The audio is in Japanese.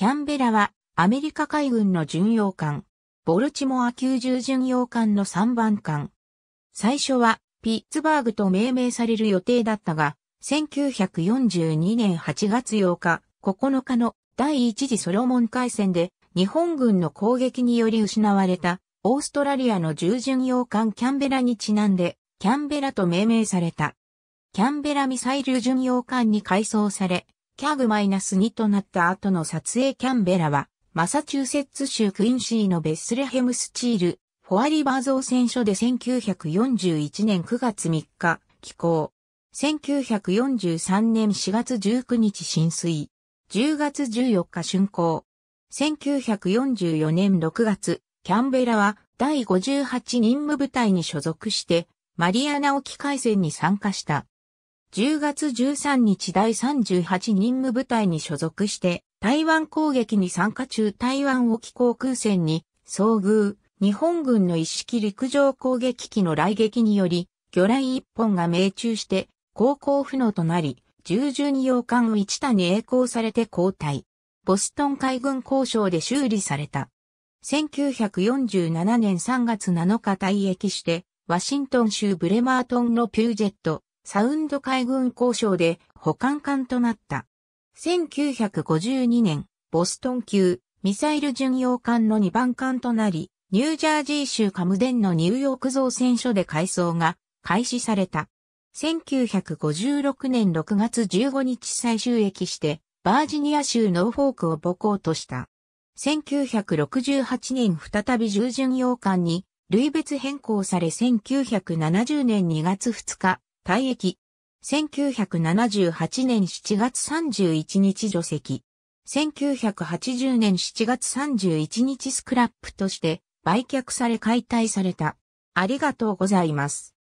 キャンベラはアメリカ海軍の巡洋艦、ボルチモア級0巡洋艦の3番艦。最初はピッツバーグと命名される予定だったが、1942年8月8日、9日の第一次ソロモン海戦で日本軍の攻撃により失われたオーストラリアの従巡洋艦キャンベラにちなんでキャンベラと命名された。キャンベラミサイル巡洋艦に改装され、キャグ -2 となった後の撮影キャンベラは、マサチューセッツ州クインシーのベッスレヘムスチール、フォアリバー造船所で1941年9月3日、寄港。1943年4月19日浸水。10月14日竣工。1944年6月、キャンベラは第58任務部隊に所属して、マリアナ沖海戦に参加した。10月13日第38任務部隊に所属して台湾攻撃に参加中台湾沖航空戦に遭遇、日本軍の一式陸上攻撃機の来撃により、魚雷一本が命中して航行不能となり、従順洋艦一田に栄光されて交代。ボストン海軍交渉で修理された。1947年3月7日退役して、ワシントン州ブレマートンのピュージェット、サウンド海軍交渉で保管艦となった。1952年、ボストン級ミサイル巡洋艦の2番艦となり、ニュージャージー州カムデンのニューヨーク造船所で改装が開始された。1956年6月15日再収益して、バージニア州ノーフォークを母港とした。1968年再び従巡洋艦に類別変更され1970年2月2日、退役。1978年7月31日除籍。1980年7月31日スクラップとして売却され解体された。ありがとうございます。